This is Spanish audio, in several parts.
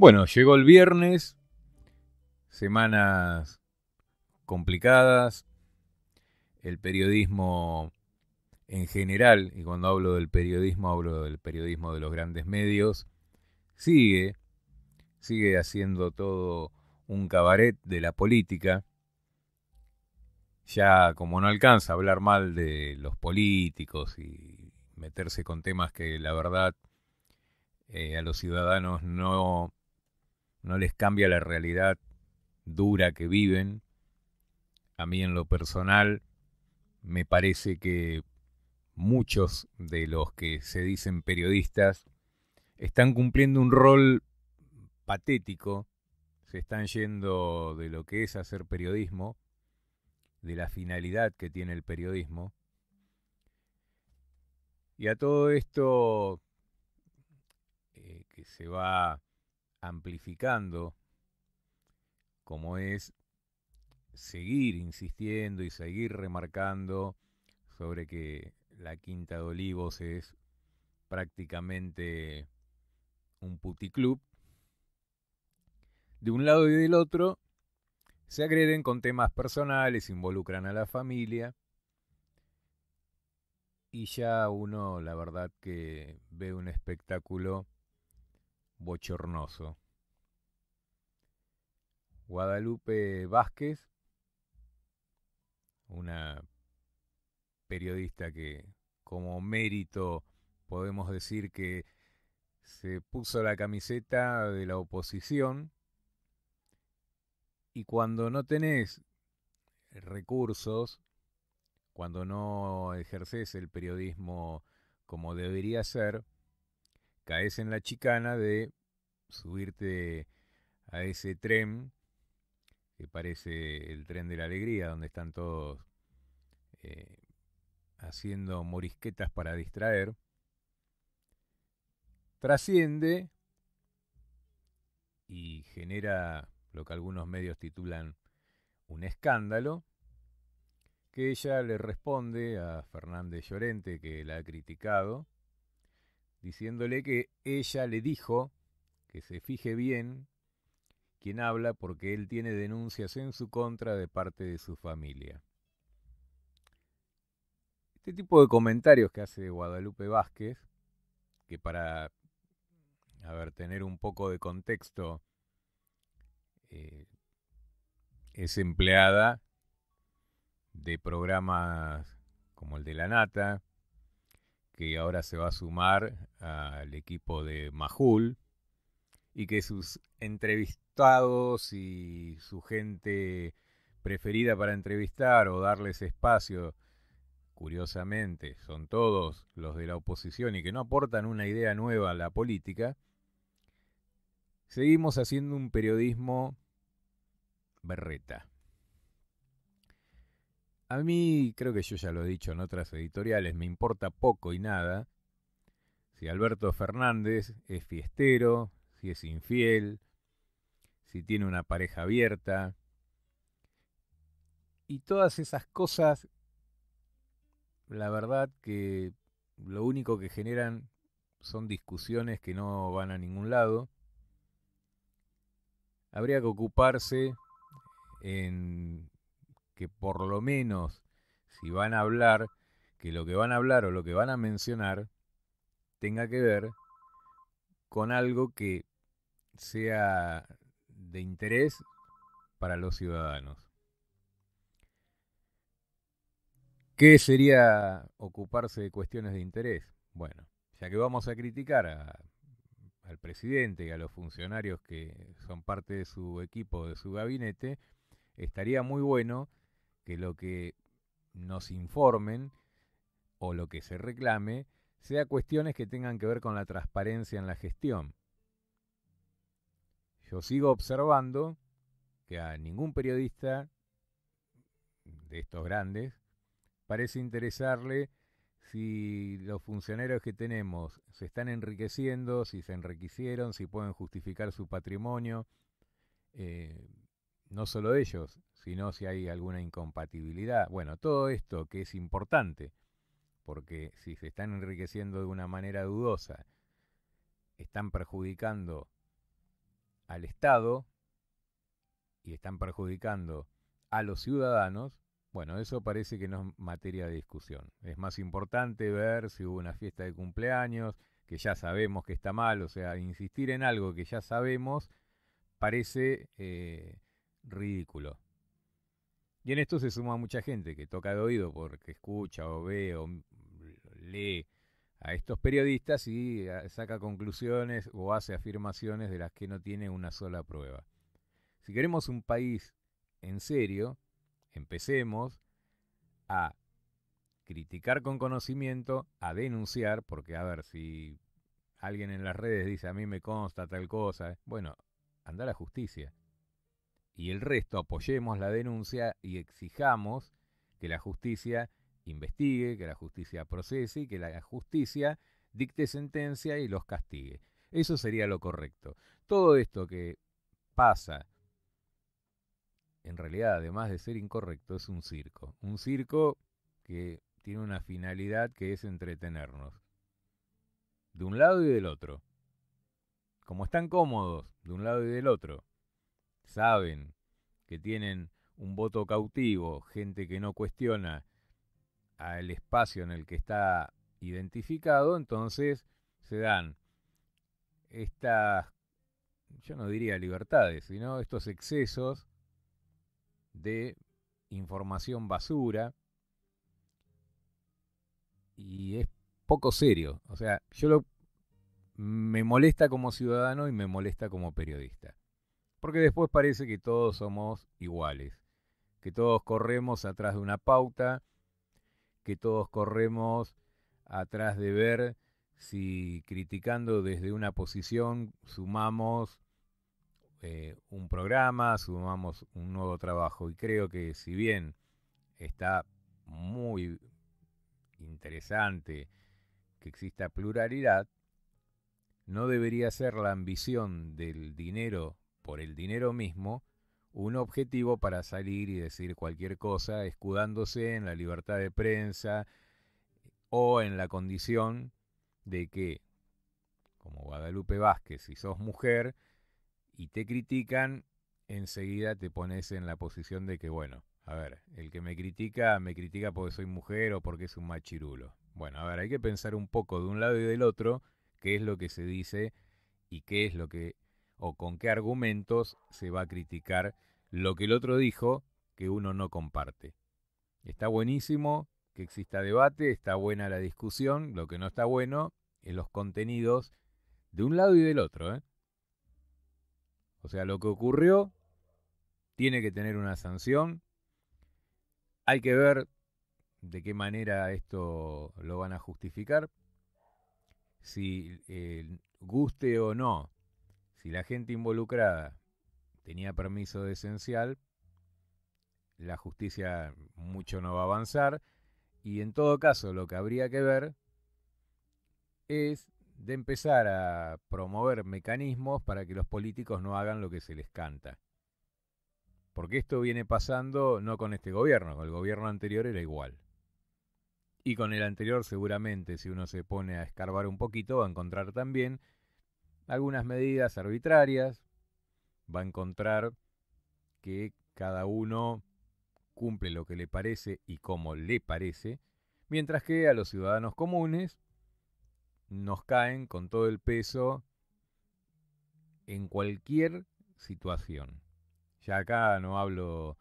Bueno, llegó el viernes, semanas complicadas, el periodismo en general, y cuando hablo del periodismo, hablo del periodismo de los grandes medios, sigue, sigue haciendo todo un cabaret de la política. Ya como no alcanza a hablar mal de los políticos y meterse con temas que la verdad eh, a los ciudadanos no no les cambia la realidad dura que viven. A mí en lo personal me parece que muchos de los que se dicen periodistas están cumpliendo un rol patético, se están yendo de lo que es hacer periodismo, de la finalidad que tiene el periodismo. Y a todo esto eh, que se va amplificando, como es seguir insistiendo y seguir remarcando sobre que la Quinta de Olivos es prácticamente un puticlub. De un lado y del otro se agreden con temas personales, involucran a la familia y ya uno la verdad que ve un espectáculo bochornoso. Guadalupe Vázquez, una periodista que como mérito podemos decir que se puso la camiseta de la oposición y cuando no tenés recursos, cuando no ejerces el periodismo como debería ser, caes en la chicana de subirte a ese tren que parece el tren de la alegría, donde están todos eh, haciendo morisquetas para distraer, trasciende y genera lo que algunos medios titulan un escándalo, que ella le responde a Fernández Llorente, que la ha criticado, diciéndole que ella le dijo que se fije bien quien habla porque él tiene denuncias en su contra de parte de su familia. Este tipo de comentarios que hace Guadalupe Vázquez, que para ver, tener un poco de contexto, eh, es empleada de programas como el de La Nata, que ahora se va a sumar al equipo de Majul y que sus entrevistados y su gente preferida para entrevistar o darles espacio, curiosamente, son todos los de la oposición y que no aportan una idea nueva a la política, seguimos haciendo un periodismo berreta. A mí, creo que yo ya lo he dicho en otras editoriales, me importa poco y nada si Alberto Fernández es fiestero, si es infiel, si tiene una pareja abierta. Y todas esas cosas, la verdad que lo único que generan son discusiones que no van a ningún lado. Habría que ocuparse en que por lo menos si van a hablar, que lo que van a hablar o lo que van a mencionar tenga que ver con algo que sea de interés para los ciudadanos. ¿Qué sería ocuparse de cuestiones de interés? Bueno, ya que vamos a criticar al presidente y a los funcionarios que son parte de su equipo, de su gabinete, estaría muy bueno que lo que nos informen o lo que se reclame sea cuestiones que tengan que ver con la transparencia en la gestión. Yo sigo observando que a ningún periodista de estos grandes parece interesarle si los funcionarios que tenemos se están enriqueciendo, si se enriquecieron, si pueden justificar su patrimonio. Eh, no solo ellos, sino si hay alguna incompatibilidad. Bueno, todo esto que es importante, porque si se están enriqueciendo de una manera dudosa, están perjudicando al Estado y están perjudicando a los ciudadanos, bueno, eso parece que no es materia de discusión. Es más importante ver si hubo una fiesta de cumpleaños, que ya sabemos que está mal, o sea, insistir en algo que ya sabemos parece eh, Ridículo. Y en esto se suma mucha gente que toca de oído porque escucha o ve o lee a estos periodistas y eh, saca conclusiones o hace afirmaciones de las que no tiene una sola prueba. Si queremos un país en serio, empecemos a criticar con conocimiento, a denunciar, porque a ver si alguien en las redes dice a mí me consta tal cosa, eh, bueno, anda a la justicia y el resto apoyemos la denuncia y exijamos que la justicia investigue, que la justicia procese y que la justicia dicte sentencia y los castigue. Eso sería lo correcto. Todo esto que pasa, en realidad, además de ser incorrecto, es un circo. Un circo que tiene una finalidad que es entretenernos. De un lado y del otro. Como están cómodos, de un lado y del otro, saben que tienen un voto cautivo, gente que no cuestiona al espacio en el que está identificado, entonces se dan estas, yo no diría libertades, sino estos excesos de información basura y es poco serio. O sea, yo lo, me molesta como ciudadano y me molesta como periodista. Porque después parece que todos somos iguales, que todos corremos atrás de una pauta, que todos corremos atrás de ver si criticando desde una posición sumamos eh, un programa, sumamos un nuevo trabajo. Y creo que si bien está muy interesante que exista pluralidad, no debería ser la ambición del dinero por el dinero mismo un objetivo para salir y decir cualquier cosa, escudándose en la libertad de prensa o en la condición de que, como Guadalupe Vázquez, si sos mujer y te critican, enseguida te pones en la posición de que, bueno, a ver, el que me critica, me critica porque soy mujer o porque es un machirulo. Bueno, a ver, hay que pensar un poco de un lado y del otro qué es lo que se dice y qué es lo que o con qué argumentos se va a criticar lo que el otro dijo que uno no comparte. Está buenísimo que exista debate, está buena la discusión, lo que no está bueno es los contenidos de un lado y del otro. ¿eh? O sea, lo que ocurrió tiene que tener una sanción. Hay que ver de qué manera esto lo van a justificar. Si eh, guste o no si la gente involucrada tenía permiso de esencial, la justicia mucho no va a avanzar y en todo caso lo que habría que ver es de empezar a promover mecanismos para que los políticos no hagan lo que se les canta. Porque esto viene pasando no con este gobierno, con el gobierno anterior era igual. Y con el anterior seguramente, si uno se pone a escarbar un poquito, va a encontrar también algunas medidas arbitrarias, va a encontrar que cada uno cumple lo que le parece y como le parece, mientras que a los ciudadanos comunes nos caen con todo el peso en cualquier situación. Ya acá no hablo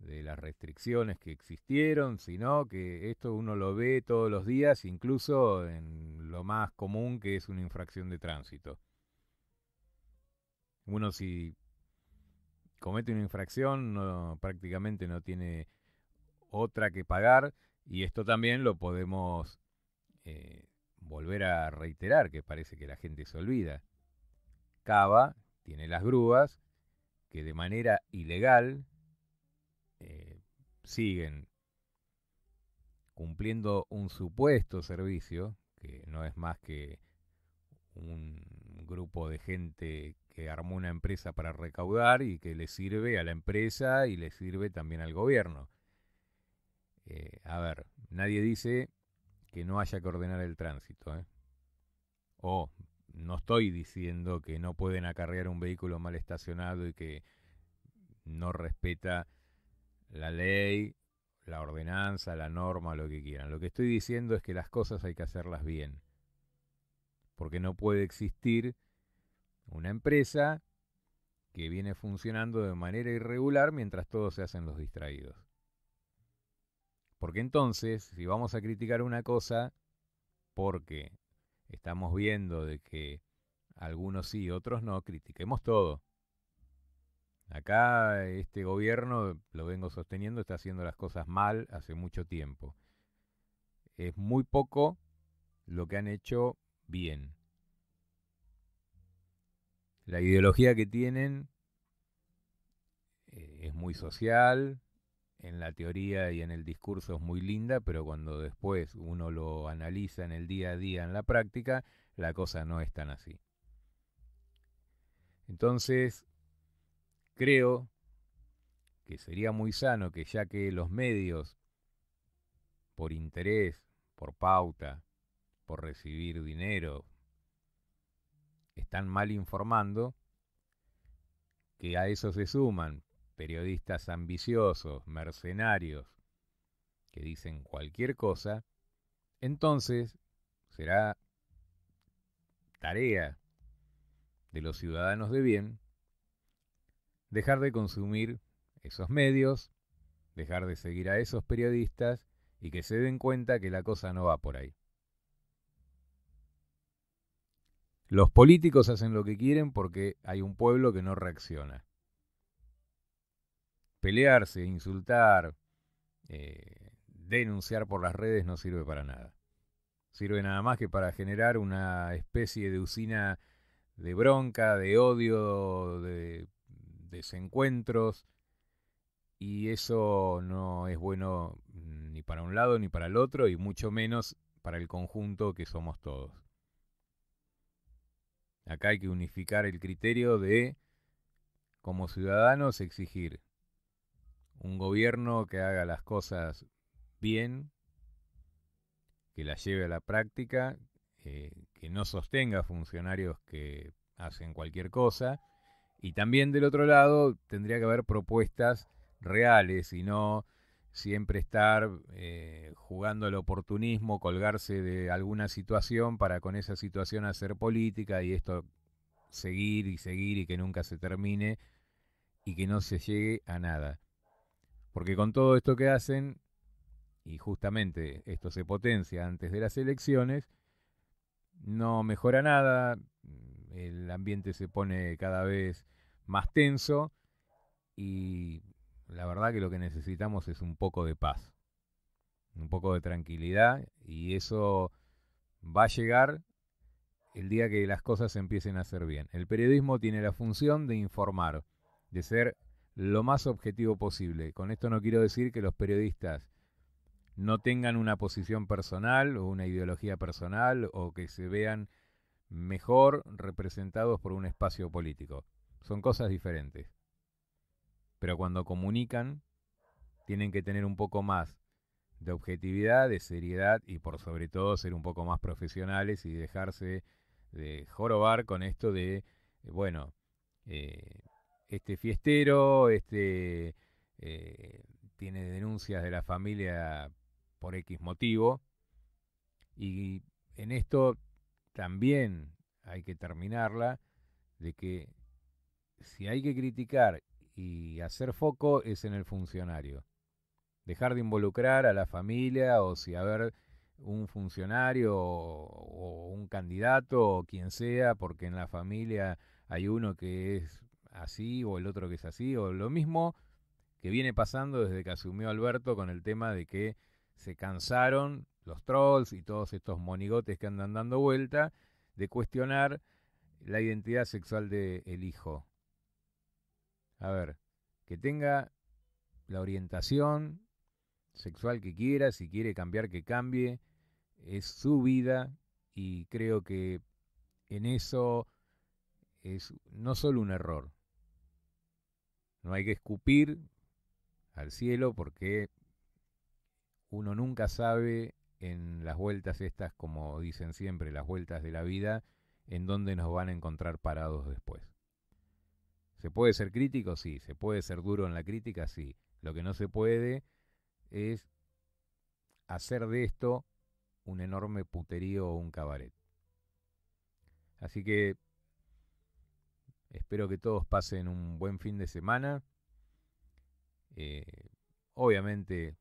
de las restricciones que existieron, sino que esto uno lo ve todos los días, incluso en lo más común que es una infracción de tránsito. Uno si comete una infracción prácticamente no tiene otra que pagar y esto también lo podemos eh, volver a reiterar, que parece que la gente se olvida. Cava tiene las grúas que de manera ilegal eh, siguen cumpliendo un supuesto servicio, que no es más que un grupo de gente que armó una empresa para recaudar y que le sirve a la empresa y le sirve también al gobierno. Eh, a ver, nadie dice que no haya que ordenar el tránsito. ¿eh? O no estoy diciendo que no pueden acarrear un vehículo mal estacionado y que no respeta la ley, la ordenanza, la norma, lo que quieran. Lo que estoy diciendo es que las cosas hay que hacerlas bien. Porque no puede existir una empresa que viene funcionando de manera irregular mientras todos se hacen los distraídos. Porque entonces, si vamos a criticar una cosa, porque estamos viendo de que algunos sí, otros no, critiquemos todo. Acá este gobierno, lo vengo sosteniendo, está haciendo las cosas mal hace mucho tiempo. Es muy poco lo que han hecho bien. La ideología que tienen eh, es muy social, en la teoría y en el discurso es muy linda, pero cuando después uno lo analiza en el día a día, en la práctica, la cosa no es tan así. Entonces, creo que sería muy sano que ya que los medios, por interés, por pauta, por recibir dinero, están mal informando, que a eso se suman periodistas ambiciosos, mercenarios, que dicen cualquier cosa, entonces será tarea de los ciudadanos de bien dejar de consumir esos medios, dejar de seguir a esos periodistas y que se den cuenta que la cosa no va por ahí. Los políticos hacen lo que quieren porque hay un pueblo que no reacciona. Pelearse, insultar, eh, denunciar por las redes no sirve para nada. Sirve nada más que para generar una especie de usina de bronca, de odio, de desencuentros. Y eso no es bueno ni para un lado ni para el otro y mucho menos para el conjunto que somos todos. Acá hay que unificar el criterio de, como ciudadanos, exigir un gobierno que haga las cosas bien, que las lleve a la práctica, eh, que no sostenga funcionarios que hacen cualquier cosa. Y también del otro lado tendría que haber propuestas reales y no siempre estar eh, jugando al oportunismo, colgarse de alguna situación para con esa situación hacer política y esto seguir y seguir y que nunca se termine y que no se llegue a nada. Porque con todo esto que hacen, y justamente esto se potencia antes de las elecciones, no mejora nada, el ambiente se pone cada vez más tenso y la verdad que lo que necesitamos es un poco de paz, un poco de tranquilidad y eso va a llegar el día que las cosas empiecen a ser bien. El periodismo tiene la función de informar, de ser lo más objetivo posible. Con esto no quiero decir que los periodistas no tengan una posición personal o una ideología personal o que se vean mejor representados por un espacio político. Son cosas diferentes. Pero cuando comunican, tienen que tener un poco más de objetividad, de seriedad y por sobre todo ser un poco más profesionales y dejarse de jorobar con esto de, eh, bueno, eh, este fiestero, este eh, tiene denuncias de la familia por X motivo. Y en esto también hay que terminarla de que si hay que criticar y hacer foco es en el funcionario. Dejar de involucrar a la familia o si haber un funcionario o, un candidato o quien sea, porque en la familia hay uno que es así o el otro que es así, o lo mismo que viene pasando desde que asumió Alberto con el tema de que se cansaron los trolls y todos estos monigotes que andan dando vuelta de cuestionar la identidad sexual del hijo. A ver, que tenga la orientación sexual que quiera, si quiere cambiar, que cambie, es su vida y creo que en eso es no solo un error, no hay que escupir al cielo porque uno nunca sabe en las vueltas estas, como dicen siempre, las vueltas de la vida, en dónde nos van a encontrar parados después. ¿Se puede ser crítico? Sí. ¿Se puede ser duro en la crítica? Sí. Lo que no se puede es hacer de esto un enorme puterío o un cabaret. Así que espero que todos pasen un buen fin de semana. Eh, obviamente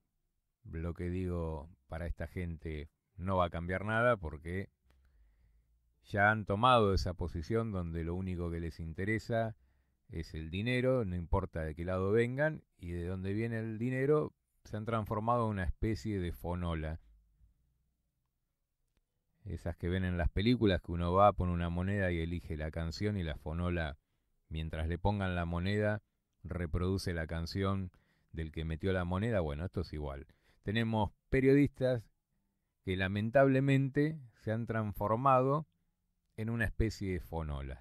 lo que digo para esta gente no va a cambiar nada porque ya han tomado esa posición donde lo único que les interesa es el dinero, no importa de qué lado vengan, y de dónde viene el dinero se han transformado en una especie de fonola. Esas que ven en las películas que uno va, pone una moneda y elige la canción y la fonola, mientras le pongan la moneda, reproduce la canción del que metió la moneda. Bueno, esto es igual. Tenemos periodistas que lamentablemente se han transformado en una especie de fonolas.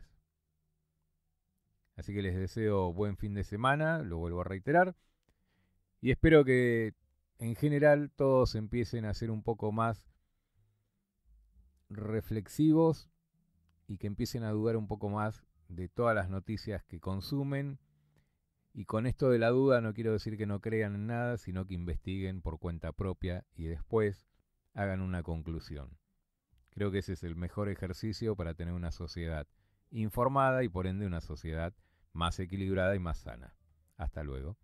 Así que les deseo buen fin de semana, lo vuelvo a reiterar. Y espero que en general todos empiecen a ser un poco más reflexivos y que empiecen a dudar un poco más de todas las noticias que consumen. Y con esto de la duda no quiero decir que no crean en nada, sino que investiguen por cuenta propia y después hagan una conclusión. Creo que ese es el mejor ejercicio para tener una sociedad informada y por ende una sociedad más equilibrada y más sana. Hasta luego.